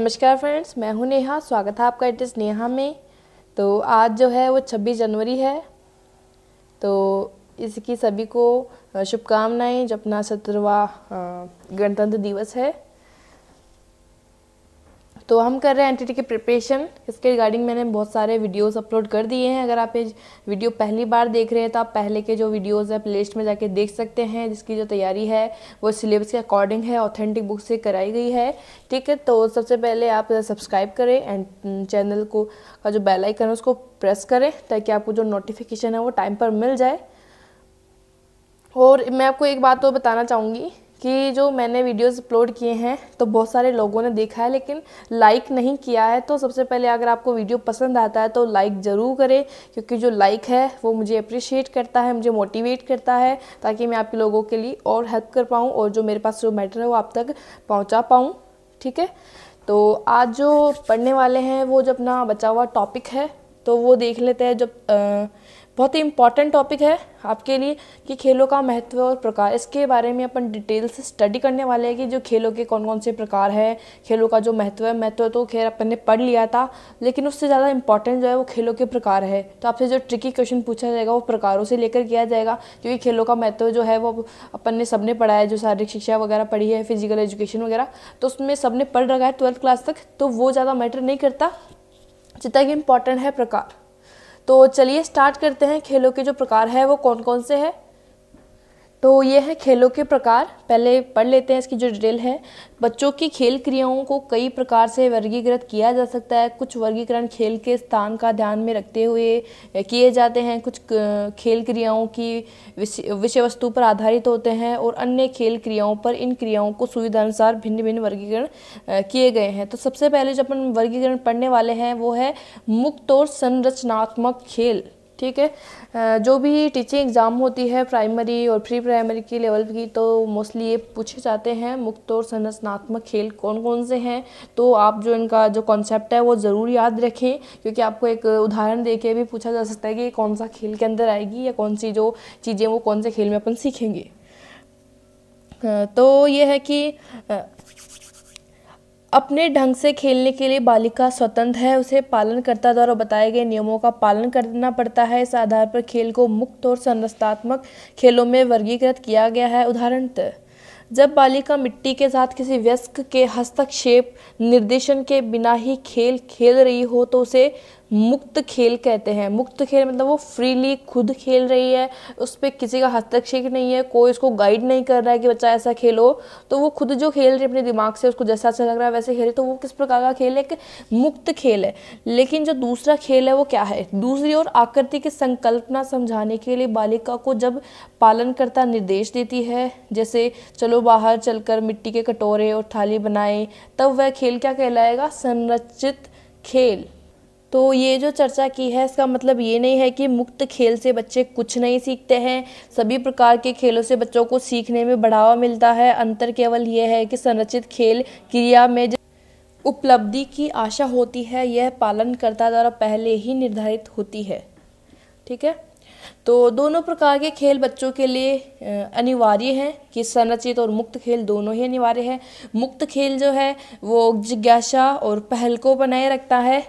नमस्कार फ्रेंड्स मैं हूं नेहा स्वागत है आपका इट इज़ नेहा में तो आज जो है वो 26 जनवरी है तो इसकी सभी को शुभकामनाएं जो अपना सत्रवा गणतंत्र दिवस है तो हम कर रहे हैं एन की प्रिपरेशन इसके रिगार्डिंग मैंने बहुत सारे वीडियोस अपलोड कर दिए हैं अगर आप ये वीडियो पहली बार देख रहे हैं तो आप पहले के जो वीडियोस है प्लेलिस्ट में जाके देख सकते हैं जिसकी जो तैयारी है वो सिलेबस के अकॉर्डिंग है ऑथेंटिक बुक से कराई गई है ठीक है तो सबसे पहले आप सब्सक्राइब करें एंड चैनल mm, को का जो बेलाइकन है उसको प्रेस करें ताकि आपको जो नोटिफिकेशन है वो टाइम पर मिल जाए और मैं आपको एक बात तो बताना चाहूँगी कि जो मैंने वीडियोस अपलोड किए हैं तो बहुत सारे लोगों ने देखा है लेकिन लाइक नहीं किया है तो सबसे पहले अगर आपको वीडियो पसंद आता है तो लाइक ज़रूर करें क्योंकि जो लाइक है वो मुझे अप्रिशिएट करता है मुझे मोटिवेट करता है ताकि मैं आपके लोगों के लिए और हेल्प कर पाऊँ और जो मेरे पास जो मैटर है वो आप तक पहुँचा पाऊँ ठीक है तो आज जो पढ़ने वाले हैं वो जो अपना बचा हुआ टॉपिक है तो वो देख लेते हैं जब आ, बहुत ही इंपॉर्टेंट टॉपिक है आपके लिए कि खेलों का महत्व और प्रकार इसके बारे में अपन डिटेल से स्टडी करने वाले हैं कि जो खेलों के कौन कौन से प्रकार है खेलों का जो महत्व है महत्व तो खैर अपन ने पढ़ लिया था लेकिन उससे ज़्यादा इंपॉर्टेंट जो है वो खेलों के प्रकार है तो आपसे जो ट्रिकी क्वेश्चन पूछा जाएगा वो प्रकारों से लेकर किया जाएगा क्योंकि खेलों का महत्व जो है वो अपन ने सबने पढ़ा है जो शारीरिक शिक्षा वगैरह पढ़ी है फिजिकल एजुकेशन वगैरह तो उसमें सबने पढ़ रखा है ट्वेल्थ क्लास तक तो वो ज़्यादा मैटर नहीं करता जितना कि इम्पॉर्टेंट है प्रकार तो चलिए स्टार्ट करते हैं खेलों के जो प्रकार है वो कौन कौन से है तो ये है खेलों के प्रकार पहले पढ़ लेते हैं इसकी जो डिटेल है बच्चों की खेल क्रियाओं को कई प्रकार से वर्गीकृत किया जा सकता है कुछ वर्गीकरण खेल के स्थान का ध्यान में रखते हुए किए जाते हैं कुछ खेल क्रियाओं की विषय वस्तु पर आधारित होते हैं और अन्य खेल क्रियाओं पर इन क्रियाओं को सुविधानुसार भिन्न भिन्न वर्गीकरण किए गए हैं तो सबसे पहले जो अपन वर्गीकरण पढ़ने वाले हैं वो है मुक्त और संरचनात्मक खेल ठीक है जो भी टीचिंग एग्ज़ाम होती है प्राइमरी और प्री प्राइमरी की लेवल की तो मोस्टली ये पूछे जाते हैं मुक्त और संरचनात्मक खेल कौन कौन से हैं तो आप जो इनका जो कॉन्सेप्ट है वो ज़रूर याद रखें क्योंकि आपको एक उदाहरण दे भी पूछा जा सकता है कि कौन सा खेल के अंदर आएगी या कौन सी जो चीज़ें वो कौन से खेल में अपन सीखेंगे तो ये है कि अपने ढंग से खेलने के लिए बालिका स्वतंत्र है उसे पालनकर्ता द्वारा बताए गए नियमों का पालन करना पड़ता है इस आधार पर खेल को मुक्त और संरचनात्मक खेलों में वर्गीकृत किया गया है उदाहरणतः जब बालिका मिट्टी के साथ किसी व्यस्क के हस्तक्षेप निर्देशन के बिना ही खेल खेल रही हो तो उसे मुक्त खेल कहते हैं मुक्त खेल मतलब वो फ्रीली खुद खेल रही है उस पर किसी का हस्तक्षेप नहीं है कोई उसको गाइड नहीं कर रहा है कि बच्चा ऐसा खेलो तो वो खुद जो खेल रही है अपने दिमाग से उसको जैसा अच्छा लग रहा है वैसे खेल रही तो वो किस प्रकार का खेल है एक मुक्त खेल है लेकिन जो दूसरा खेल है वो क्या है दूसरी ओर आकृति की संकल्पना समझाने के लिए बालिका को जब पालनकर्ता निर्देश देती है जैसे चलो बाहर चलकर मिट्टी के कटोरे और थाली बनाएं तब वह खेल क्या कहलाएगा संरचित खेल तो ये जो चर्चा की है इसका मतलब ये नहीं है कि मुक्त खेल से बच्चे कुछ नहीं सीखते हैं सभी प्रकार के खेलों से बच्चों को सीखने में बढ़ावा मिलता है अंतर केवल यह है कि संरचित खेल क्रिया में उपलब्धि की आशा होती है यह पालनकर्ता द्वारा पहले ही निर्धारित होती है ठीक है तो दोनों प्रकार के खेल बच्चों के लिए अनिवार्य हैं कि संरचित और मुक्त खेल दोनों ही अनिवार्य है मुक्त खेल जो है वो जिज्ञासा और पहल को बनाए रखता है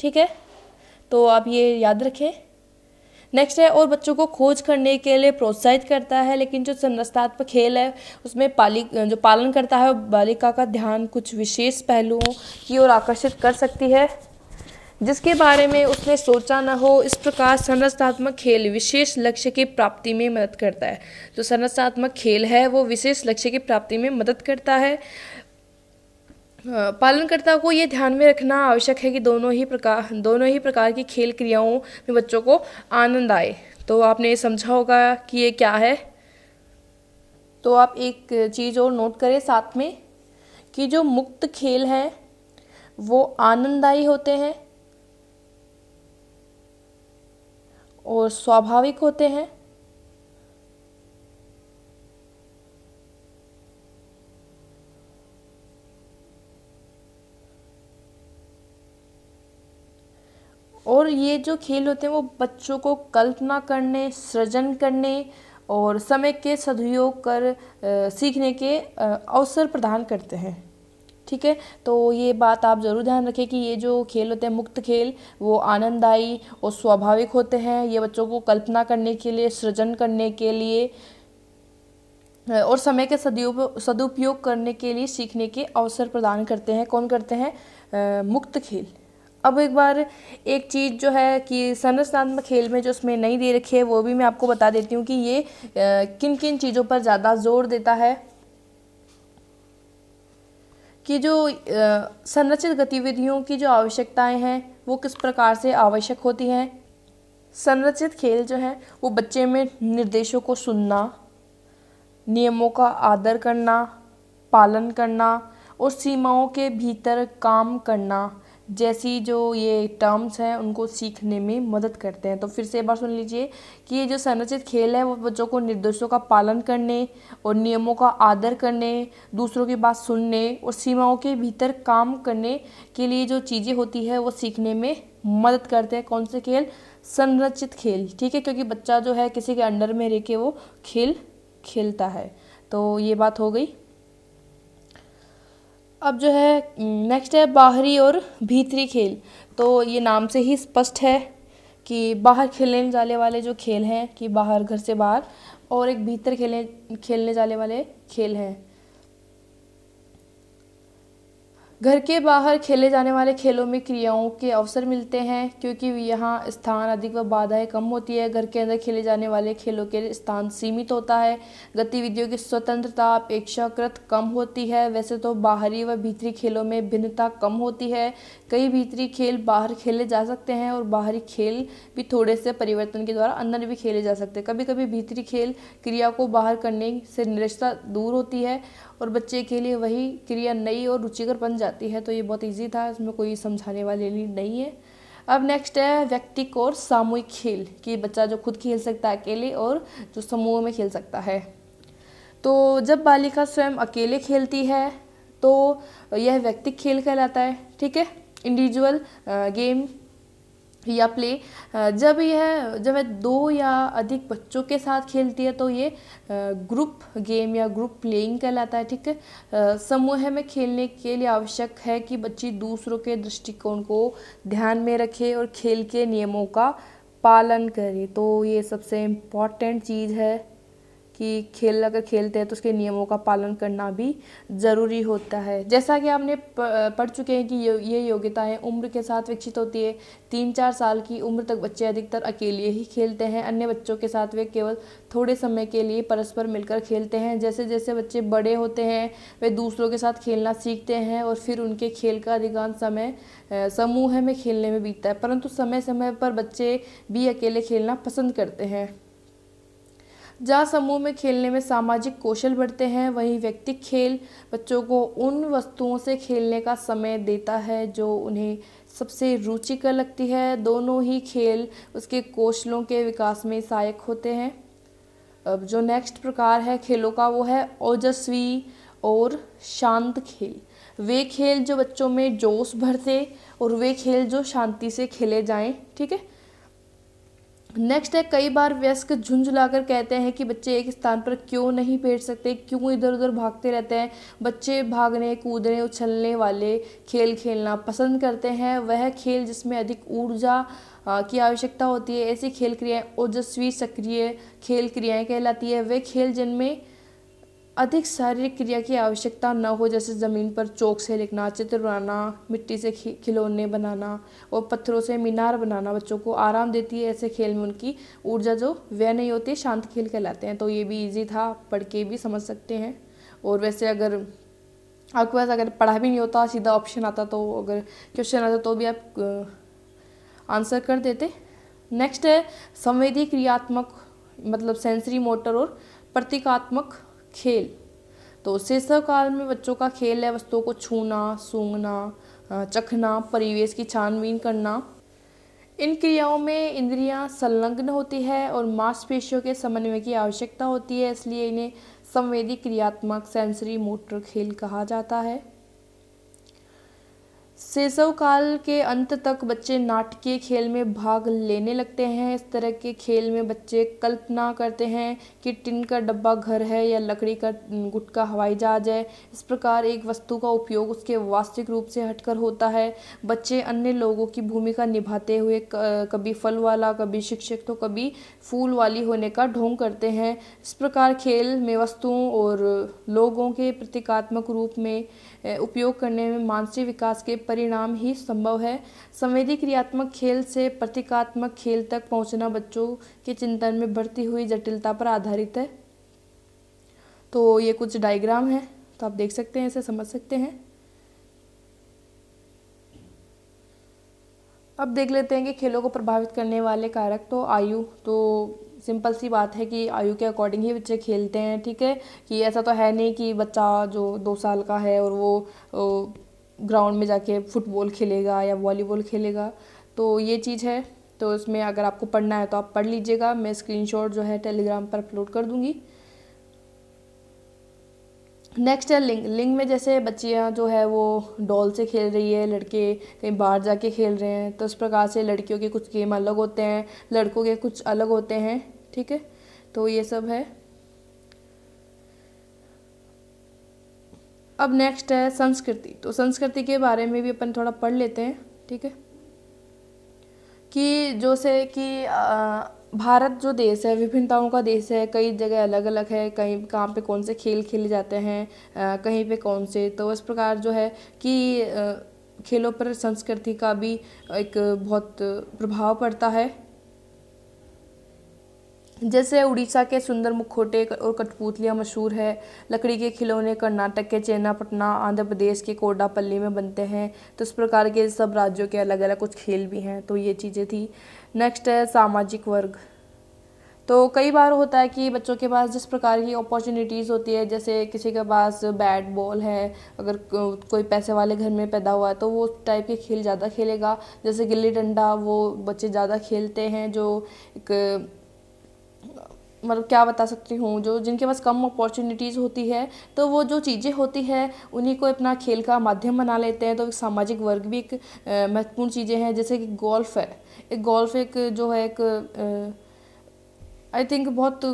ठीक है तो आप ये याद रखें नेक्स्ट है और बच्चों को खोज करने के लिए प्रोत्साहित करता है लेकिन जो संरचनात्मक खेल है उसमें पाली जो पालन करता है बालिका का ध्यान कुछ विशेष पहलुओं की ओर आकर्षित कर सकती है जिसके बारे में उसने सोचा ना हो इस प्रकार संरचनात्मक खेल विशेष लक्ष्य की प्राप्ति में मदद करता है जो संरचनात्मक खेल है वो विशेष लक्ष्य की प्राप्ति में मदद करता है पालनकर्ता को ये ध्यान में रखना आवश्यक है कि दोनों ही प्रकार दोनों ही प्रकार की खेल क्रियाओं में बच्चों को आनंद आए तो आपने समझा होगा कि ये क्या है तो आप एक चीज़ और नोट करें साथ में कि जो मुक्त खेल हैं वो आनंददायी होते हैं और स्वाभाविक होते हैं और ये जो खेल होते हैं वो बच्चों को कल्पना करने सृजन करने और समय के सदुपयोग कर सीखने के अवसर प्रदान करते हैं ठीक है तो ये बात आप ज़रूर ध्यान रखें कि ये जो खेल होते हैं मुक्त खेल वो आनंददायी और स्वाभाविक होते हैं ये बच्चों को कल्पना करने के लिए सृजन करने के लिए और समय के सदुप सदुपयोग करने के लिए सीखने के अवसर प्रदान करते हैं कौन करते हैं मुक्त खेल अब एक बार एक चीज़ जो है कि संरचनात्मक खेल में जो उसमें नहीं दे रखी है वो भी मैं आपको बता देती हूँ कि ये किन किन चीज़ों पर ज़्यादा जोर देता है कि जो संरचित गतिविधियों की जो आवश्यकताएं हैं वो किस प्रकार से आवश्यक होती हैं संरचित खेल जो है वो बच्चे में निर्देशों को सुनना नियमों का आदर करना पालन करना और सीमाओं के भीतर काम करना जैसी जो ये टर्म्स हैं उनको सीखने में मदद करते हैं तो फिर से एक बार सुन लीजिए कि ये जो संरचित खेल है वो बच्चों को निर्देशों का पालन करने और नियमों का आदर करने दूसरों की बात सुनने और सीमाओं के भीतर काम करने के लिए जो चीज़ें होती है वो सीखने में मदद करते हैं कौन से खेल संरचित खेल ठीक है क्योंकि बच्चा जो है किसी के अंडर में रह के वो खेल खेलता है तो ये बात हो गई अब जो है नेक्स्ट है बाहरी और भीतरी खेल तो ये नाम से ही स्पष्ट है कि बाहर खेलने जाने वाले जो खेल हैं कि बाहर घर से बाहर और एक भीतर खेलने खेलने जाने वाले खेल हैं घर के बाहर खेले जाने वाले खेलों में क्रियाओं के अवसर मिलते हैं क्योंकि यहाँ स्थान अधिक व बाधाएं कम होती है घर के अंदर खेले जाने वाले खेलों के स्थान सीमित होता है गतिविधियों की स्वतंत्रता अपेक्षाकृत कम होती है वैसे तो बाहरी व भीतरी खेलों में भिन्नता कम होती है कई भीतरी खेल बाहर खेले जा सकते हैं और बाहरी खेल भी थोड़े से परिवर्तन के द्वारा अंदर भी खेले जा सकते हैं कभी कभी भीतरी खेल क्रिया को बाहर करने से निरस्ता दूर होती है और बच्चे के लिए वही क्रिया नई और रुचिकर बन जाती है तो ये बहुत ईजी था इसमें कोई समझाने वाली नहीं है अब नेक्स्ट है व्यक्तिक और सामूहिक खेल कि बच्चा जो खुद खेल सकता है अकेले और जो समूह में खेल सकता है तो जब बालिका स्वयं अकेले खेलती है तो यह व्यक्तिक खेल कहलाता है ठीक है इंडिविजुअल गेम uh, या प्ले जब यह जब यह दो या अधिक बच्चों के साथ खेलती है तो ये ग्रुप गेम या ग्रुप प्लेइंग कहलाता है ठीक है समूह में खेलने के लिए आवश्यक है कि बच्ची दूसरों के दृष्टिकोण को ध्यान में रखे और खेल के नियमों का पालन करे तो ये सबसे इम्पॉर्टेंट चीज़ है कि खेल अगर खेलते हैं तो उसके नियमों का पालन करना भी ज़रूरी होता है जैसा कि आपने पढ़ चुके हैं कि ये योग्यताएं उम्र के साथ विकसित होती है तीन चार साल की उम्र तक बच्चे अधिकतर अकेले ही खेलते हैं अन्य बच्चों के साथ वे केवल थोड़े समय के लिए परस्पर मिलकर खेलते हैं जैसे जैसे बच्चे बड़े होते हैं वे दूसरों के साथ खेलना सीखते हैं और फिर उनके खेल का अधिकांश समय समूह में खेलने में बीतता है परंतु समय समय पर बच्चे भी अकेले खेलना पसंद करते हैं जहाँ समूह में खेलने में सामाजिक कौशल बढ़ते हैं वहीं व्यक्ति खेल बच्चों को उन वस्तुओं से खेलने का समय देता है जो उन्हें सबसे रुचिकर लगती है दोनों ही खेल उसके कौशलों के विकास में सहायक होते हैं अब जो नेक्स्ट प्रकार है खेलों का वो है ओजस्वी और शांत खेल वे खेल जो बच्चों में जोश भरते और वे खेल जो शांति से खेले जाएं ठीक है नेक्स्ट है कई बार व्यस्क झुंझुलाकर कहते हैं कि बच्चे एक स्थान पर क्यों नहीं बैठ सकते क्यों इधर उधर भागते रहते हैं बच्चे भागने कूदने उछलने वाले खेल खेलना पसंद करते हैं वह खेल जिसमें अधिक ऊर्जा की आवश्यकता होती है ऐसी खेल क्रियाएँ ओजस्वी सक्रिय खेल क्रियाएँ कहलाती है वे खेल जिनमें अधिक शारीरिक क्रिया की आवश्यकता न हो जैसे ज़मीन पर चौक से लिखना चित्र बनाना मिट्टी से खिलौने बनाना और पत्थरों से मीनार बनाना बच्चों को आराम देती है ऐसे खेल में उनकी ऊर्जा जो व्यय नहीं होती शांत खेल कहलाते हैं तो ये भी ईजी था पढ़ के भी समझ सकते हैं और वैसे अगर आपके पास अगर पढ़ा भी नहीं होता सीधा ऑप्शन आता तो अगर क्वेश्चन आता तो भी आप आंसर कर देते नेक्स्ट है संवेदी क्रियात्मक मतलब सेंसरी मोटर और प्रतीकात्मक खेल तो शिशु काल में बच्चों का खेल है वस्तुओं को छूना सूंघना चखना परिवेश की छानबीन करना इन क्रियाओं में इंद्रियां संलग्न होती है और मांसपेशियों के समन्वय की आवश्यकता होती है इसलिए इन्हें संवेदी क्रियात्मक सेंसरी मोटर खेल कहा जाता है काल के अंत तक बच्चे नाटकीय खेल में भाग लेने लगते हैं इस तरह के खेल में बच्चे कल्पना करते हैं कि टिन का डब्बा घर है या लकड़ी का गुटका हवाई जहाज है इस प्रकार एक वस्तु का उपयोग उसके वास्तविक रूप से हटकर होता है बच्चे अन्य लोगों की भूमिका निभाते हुए कभी फल वाला कभी शिक्षक तो कभी फूल वाली होने का ढोंग करते हैं इस प्रकार खेल में वस्तुओं और लोगों के प्रतीकात्मक रूप में उपयोग करने में मानसिक विकास के परिणाम ही संभव है संवेदी क्रियात्मक खेल से प्रतीकात्मक खेल तक पहुंचना बच्चों के चिंतन में बढ़ती हुई जटिलता पर आधारित है तो ये कुछ डायग्राम है तो आप देख सकते हैं इसे समझ सकते हैं अब देख लेते हैं कि खेलों को प्रभावित करने वाले कारक तो आयु तो सिंपल सी बात है कि आयु के अकॉर्डिंग ही बच्चे खेलते हैं ठीक है कि ऐसा तो है नहीं कि बच्चा जो दो साल का है और वो, वो ग्राउंड में जाके फुटबॉल खेलेगा या वॉलीबॉल खेलेगा तो ये चीज़ है तो इसमें अगर आपको पढ़ना है तो आप पढ़ लीजिएगा मैं स्क्रीनशॉट जो है टेलीग्राम पर अपलोड कर दूँगी नेक्स्ट है लिंग लिंग में जैसे बच्चियाँ जो है वो डॉल से खेल रही है लड़के कहीं बाहर जाके खेल रहे हैं तो इस प्रकार से लड़कियों के कुछ गेम अलग होते हैं लड़कों के कुछ अलग होते हैं ठीक है तो ये सब है अब नेक्स्ट है संस्कृति तो संस्कृति के बारे में भी अपन थोड़ा पढ़ लेते हैं ठीक है कि जो से कि भारत जो देश है विभिन्नताओं का देश है कई जगह अलग अलग है कहीं कहाँ पे कौन से खेल खेले जाते हैं कहीं पे कौन से तो इस प्रकार जो है कि खेलों पर संस्कृति का भी एक बहुत प्रभाव पड़ता है जैसे उड़ीसा के सुंदर मुखोटे और कठपुतलियाँ मशहूर है लकड़ी के खिलौने कर्नाटक के चेनापटना आंध्र प्रदेश के कोडापल्ली में बनते हैं तो इस प्रकार के सब राज्यों के अलग अलग कुछ खेल भी हैं तो ये चीज़ें थी नेक्स्ट है सामाजिक वर्ग तो कई बार होता है कि बच्चों के पास जिस प्रकार की अपॉर्चुनिटीज़ होती है जैसे किसी के पास बैट बॉल है अगर कोई पैसे वाले घर में पैदा हुआ है तो वो टाइप के खेल ज़्यादा खेलेगा जैसे गिल्ली डंडा वो बच्चे ज़्यादा खेलते हैं जो एक मतलब क्या बता सकती हूँ जो जिनके पास कम अपॉर्चुनिटीज़ होती है तो वो जो चीज़ें होती है उन्हीं को अपना खेल का माध्यम बना लेते हैं तो सामाजिक वर्ग भी एक महत्वपूर्ण चीज़ें हैं जैसे कि गोल्फ़ है एक गोल्फ़ एक जो है एक आई थिंक बहुत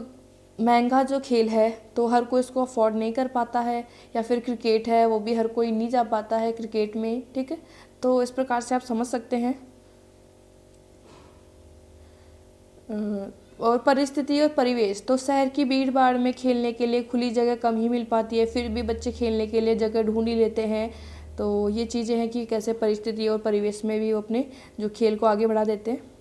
महंगा जो खेल है तो हर कोई इसको अफोर्ड नहीं कर पाता है या फिर क्रिकेट है वो भी हर कोई नहीं जा पाता है क्रिकेट में ठीक है तो इस प्रकार से आप समझ सकते हैं और परिस्थिति और परिवेश तो शहर की भीड़ भाड़ में खेलने के लिए खुली जगह कम ही मिल पाती है फिर भी बच्चे खेलने के लिए जगह ढूँढ ही लेते हैं तो ये चीज़ें हैं कि कैसे परिस्थिति और परिवेश में भी वो अपने जो खेल को आगे बढ़ा देते हैं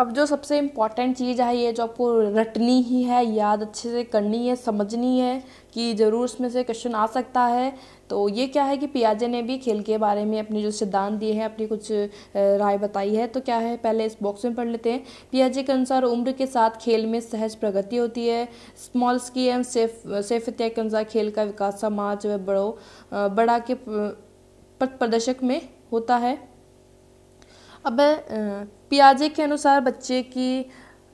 अब जो सबसे इम्पॉर्टेंट चीज़ है ये जो आपको रटनी ही है याद अच्छे से करनी है समझनी है कि ज़रूर उसमें से क्वेश्चन आ सकता है तो ये क्या है कि पियाजे ने भी खेल के बारे में अपने जो सिद्धांत दिए हैं अपनी कुछ राय बताई है तो क्या है पहले इस बॉक्स में पढ़ लेते हैं पियाजे के अनुसार उम्र के साथ खेल में सहज प्रगति होती है स्मॉल स्की एंड सेफ सेफतिया के अनुसार खेल का विकास समाज व बड़ों बड़ा के पथ प्रदर्शक में होता है अब पियाजे के अनुसार बच्चे की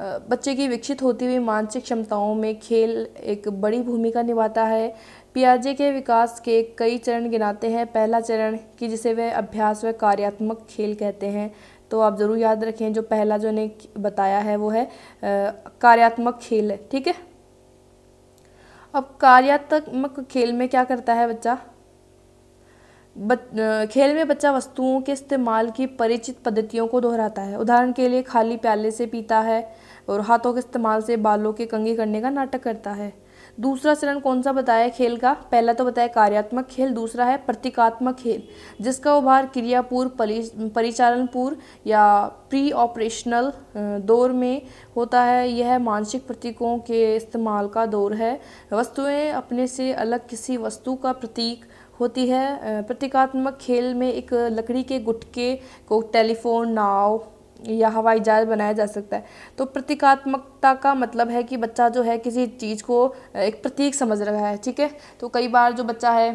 बच्चे की विकसित होती हुई मानसिक क्षमताओं में खेल एक बड़ी भूमिका निभाता है पियाजे के विकास के कई चरण गिनाते हैं पहला चरण कि जिसे वे अभ्यास व कार्यात्मक खेल कहते हैं तो आप ज़रूर याद रखें जो पहला जो ने बताया है वो है कार्यात्मक खेल ठीक है अब कार्यात्मक खेल में क्या करता है बच्चा खेल में बच्चा वस्तुओं के इस्तेमाल की परिचित पद्धतियों को दोहराता है उदाहरण के लिए खाली प्याले से पीता है और हाथों के इस्तेमाल से बालों के कंघे करने का नाटक करता है दूसरा चरण कौन सा बताया खेल का पहला तो बताया कार्यात्मक खेल दूसरा है प्रतीकात्मक खेल जिसका उभार क्रियापूर्व परि परिचालन पूर्व या प्री ऑपरेशनल दौर में होता है यह मानसिक प्रतीकों के इस्तेमाल का दौर है वस्तुएं अपने से अलग किसी वस्तु का प्रतीक होती है प्रतीकात्मक खेल में एक लकड़ी के गुटके को टेलीफोन नाव या हवाई जहाज बनाया जा सकता है तो प्रतीकात्मकता का मतलब है कि बच्चा जो है किसी चीज़ को एक प्रतीक समझ रहा है ठीक है तो कई बार जो बच्चा है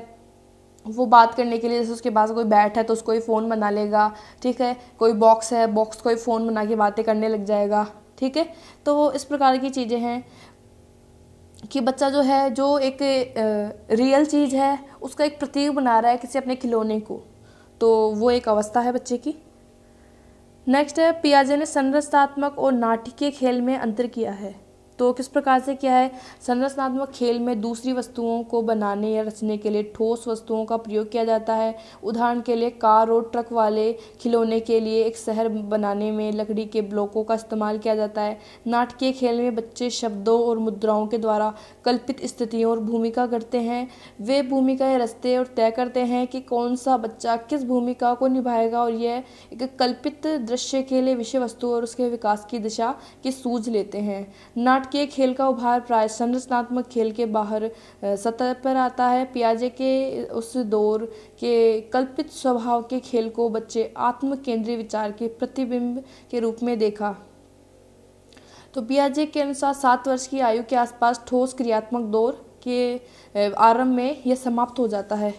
वो बात करने के लिए जैसे उसके पास कोई बैट है तो उसको ही फ़ोन बना लेगा ठीक है कोई बॉक्स है बॉक्स को ही फ़ोन बना के बातें करने लग जाएगा ठीक है तो इस प्रकार की चीज़ें हैं कि बच्चा जो है जो एक रियल चीज़ है उसका एक प्रतीक बना रहा है किसी अपने खिलौने को तो वो एक अवस्था है बच्चे की नेक्स्ट है पियाजे ने संरचनात्मक और नाटकीय खेल में अंतर किया है तो किस प्रकार से क्या है संरचनात्मक खेल में दूसरी वस्तुओं को बनाने या रचने के लिए ठोस वस्तुओं का प्रयोग किया जाता है उदाहरण के लिए कार और ट्रक वाले खिलौने के लिए एक शहर बनाने में लकड़ी के ब्लॉकों का इस्तेमाल किया जाता है नाटकीय खेल में बच्चे शब्दों और मुद्राओं के द्वारा कल्पित स्थितियों और भूमिका करते हैं वे भूमिका या रचते और तय करते हैं कि कौन सा बच्चा किस भूमिका को निभाएगा और यह एक कल्पित दृश्य के लिए विषय वस्तु और उसके विकास की दिशा की सूझ लेते हैं नाटक नाटकीय खेल का उभार प्राय संरचनात्मक खेल के बाहर सतह पर आता है पियाजे के उस दौर के कल्पित स्वभाव के खेल को बच्चे आत्म केंद्रीय विचार के प्रतिबिंब के रूप में देखा तो पियाजे के अनुसार सात वर्ष की आयु के आसपास ठोस क्रियात्मक दौर के आरंभ में यह समाप्त हो जाता है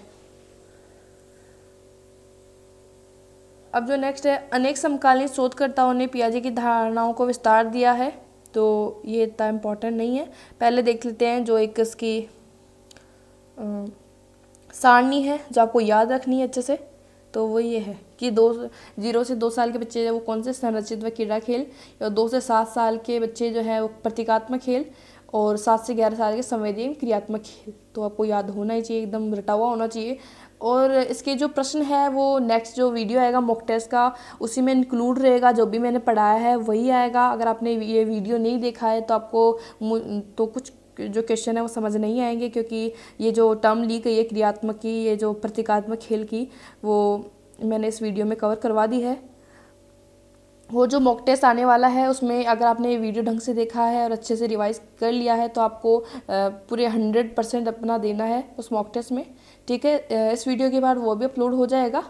अब जो नेक्स्ट है अनेक समकालीन शोधकर्ताओं ने पियाजे की धारणाओं को विस्तार दिया है तो ये इतना इम्पोर्टेंट नहीं है पहले देख लेते हैं जो एक इसकी सारणी है जो आपको याद रखनी है अच्छे से तो वो ये है कि दो जीरो से दो साल के बच्चे वो कौन से संरचित व क्रीड़ा खेल और दो से सात साल के बच्चे जो है वो प्रतीकात्मक खेल और सात से ग्यारह साल के संवेदी क्रियात्मक खेल तो आपको याद होना ही चाहिए एकदम रटा हुआ होना चाहिए और इसके जो प्रश्न है वो नेक्स्ट जो वीडियो आएगा मॉक टेस्ट का उसी में इंक्लूड रहेगा जो भी मैंने पढ़ाया है वही आएगा अगर आपने ये वीडियो नहीं देखा है तो आपको तो कुछ जो क्वेश्चन है वो समझ नहीं आएंगे क्योंकि ये जो टर्म ली गई है क्रियात्मक की ये जो प्रतीकात्मक खेल की वो मैंने इस वीडियो में कवर करवा दी है वो जो मॉक टेस्ट आने वाला है उसमें अगर आपने वीडियो ढंग से देखा है और अच्छे से रिवाइज कर लिया है तो आपको पूरे हंड्रेड परसेंट अपना देना है उस मॉक टेस्ट में ठीक है इस वीडियो के बाद वो भी अपलोड हो जाएगा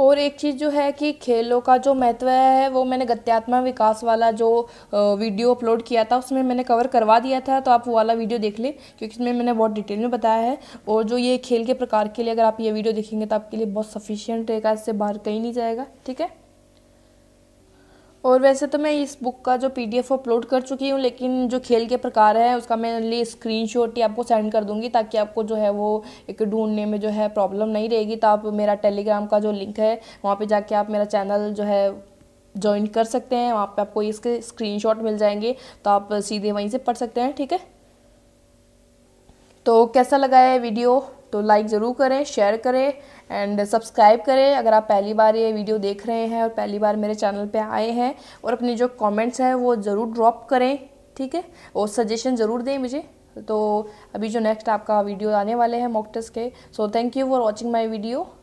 और एक चीज़ जो है कि खेलों का जो महत्व है वो मैंने गत्यात्मा विकास वाला जो वीडियो अपलोड किया था उसमें मैंने कवर करवा दिया था तो आप वो वाला वीडियो देख लें क्योंकि इसमें मैंने बहुत डिटेल में बताया है और जो ये खेल के प्रकार के लिए अगर आप ये वीडियो देखेंगे तो आपके लिए बहुत सफिशियंट रहेगा इससे बाहर कहीं नहीं जाएगा ठीक है और वैसे तो मैं इस बुक का जो पीडीएफ अपलोड कर चुकी हूँ लेकिन जो खेल के प्रकार है उसका मैं स्क्रीन शॉट ही आपको सेंड कर दूँगी ताकि आपको जो है वो एक ढूंढने में जो है प्रॉब्लम नहीं रहेगी तो आप मेरा टेलीग्राम का जो लिंक है वहाँ पे जाके आप मेरा चैनल जो है ज्वाइन कर सकते हैं वहाँ पे आपको इसके स्क्रीन मिल जाएंगे तो आप सीधे वहीं से पढ़ सकते हैं ठीक है तो कैसा लगा है वीडियो तो लाइक ज़रूर करें शेयर करें एंड सब्सक्राइब करें अगर आप पहली बार ये वीडियो देख रहे हैं और पहली बार मेरे चैनल पे आए हैं और अपने जो कमेंट्स हैं वो ज़रूर ड्रॉप करें ठीक है और सजेशन ज़रूर दें मुझे तो अभी जो नेक्स्ट आपका वीडियो आने वाले हैं मॉक टेस्ट के so thank you for watching my video